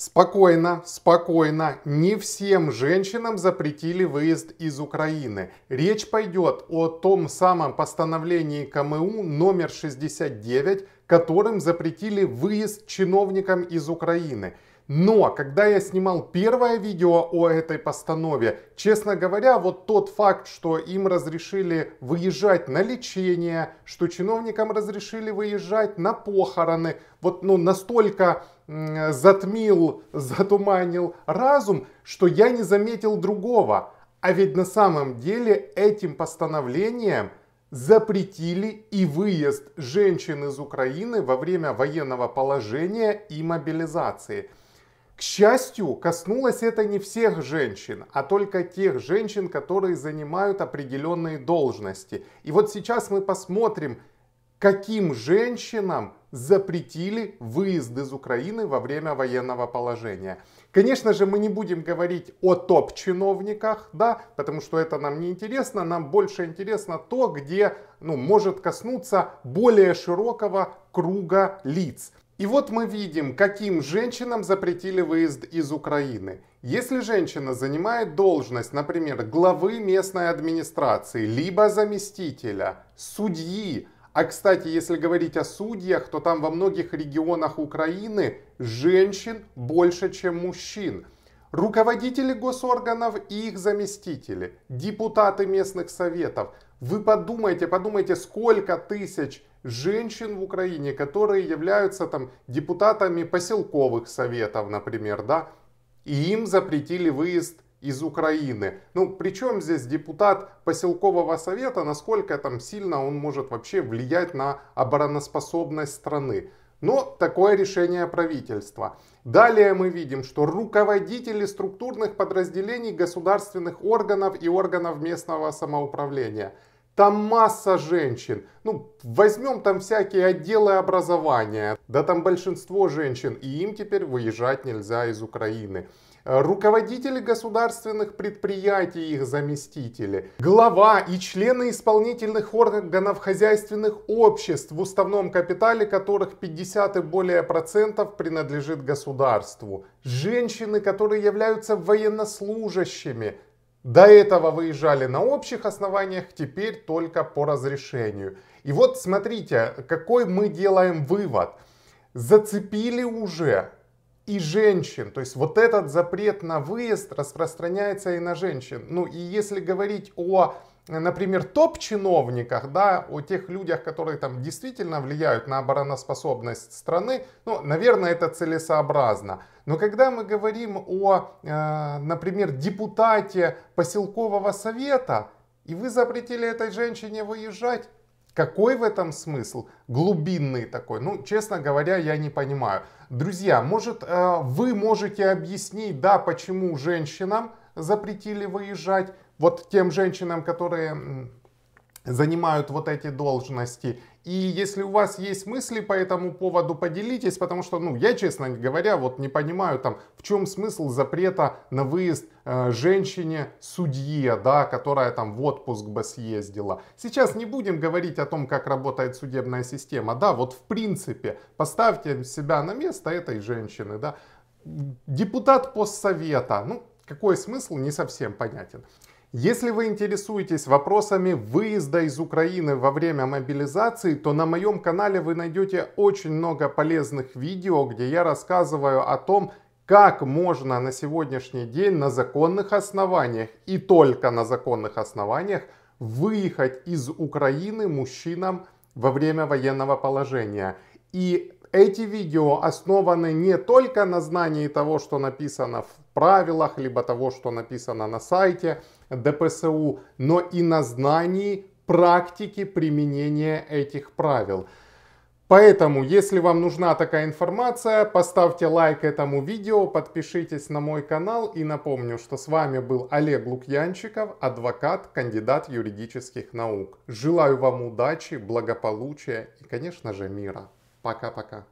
Спокойно, спокойно. Не всем женщинам запретили выезд из Украины. Речь пойдет о том самом постановлении КМУ номер 69, которым запретили выезд чиновникам из Украины. Но когда я снимал первое видео о этой постанове, честно говоря, вот тот факт, что им разрешили выезжать на лечение, что чиновникам разрешили выезжать на похороны, вот ну, настолько затмил, затуманил разум, что я не заметил другого. А ведь на самом деле этим постановлением запретили и выезд женщин из Украины во время военного положения и мобилизации – к счастью, коснулось это не всех женщин, а только тех женщин, которые занимают определенные должности. И вот сейчас мы посмотрим, каким женщинам запретили выезд из Украины во время военного положения. Конечно же, мы не будем говорить о топ-чиновниках, да, потому что это нам не интересно. Нам больше интересно то, где ну, может коснуться более широкого круга лиц. И вот мы видим, каким женщинам запретили выезд из Украины. Если женщина занимает должность, например, главы местной администрации, либо заместителя, судьи, а кстати, если говорить о судьях, то там во многих регионах Украины женщин больше, чем мужчин. Руководители госорганов и их заместители, депутаты местных советов – вы подумайте, подумайте, сколько тысяч женщин в Украине, которые являются там депутатами поселковых советов, например, да, и им запретили выезд из Украины. Ну, причем здесь депутат поселкового совета, насколько там сильно он может вообще влиять на обороноспособность страны. Но такое решение правительства. Далее мы видим, что руководители структурных подразделений государственных органов и органов местного самоуправления – там масса женщин. Ну, возьмем там всякие отделы образования. Да там большинство женщин, и им теперь выезжать нельзя из Украины. Руководители государственных предприятий, их заместители, глава и члены исполнительных органов хозяйственных обществ, в уставном капитале которых 50 и более процентов принадлежит государству, женщины, которые являются военнослужащими, до этого выезжали на общих основаниях, теперь только по разрешению. И вот смотрите, какой мы делаем вывод. Зацепили уже и женщин. То есть вот этот запрет на выезд распространяется и на женщин. Ну и если говорить о например, топ-чиновниках, да, о тех людях, которые там действительно влияют на обороноспособность страны, ну, наверное, это целесообразно. Но когда мы говорим о, э, например, депутате поселкового совета, и вы запретили этой женщине выезжать, какой в этом смысл? Глубинный такой. Ну, честно говоря, я не понимаю. Друзья, может, э, вы можете объяснить, да, почему женщинам запретили выезжать, вот тем женщинам, которые занимают вот эти должности. И если у вас есть мысли по этому поводу, поделитесь, потому что, ну, я, честно говоря, вот не понимаю там, в чем смысл запрета на выезд э, женщине-судье, да, которая там в отпуск бы съездила. Сейчас не будем говорить о том, как работает судебная система, да, вот в принципе, поставьте себя на место этой женщины, да. Депутат постсовета, ну, какой смысл, не совсем понятен. Если вы интересуетесь вопросами выезда из Украины во время мобилизации, то на моем канале вы найдете очень много полезных видео, где я рассказываю о том, как можно на сегодняшний день на законных основаниях и только на законных основаниях выехать из Украины мужчинам во время военного положения. И эти видео основаны не только на знании того, что написано в правилах, либо того, что написано на сайте, ДПСУ, но и на знании практики применения этих правил. Поэтому, если вам нужна такая информация, поставьте лайк этому видео, подпишитесь на мой канал и напомню, что с вами был Олег Лукьянчиков, адвокат, кандидат юридических наук. Желаю вам удачи, благополучия и, конечно же, мира. Пока-пока.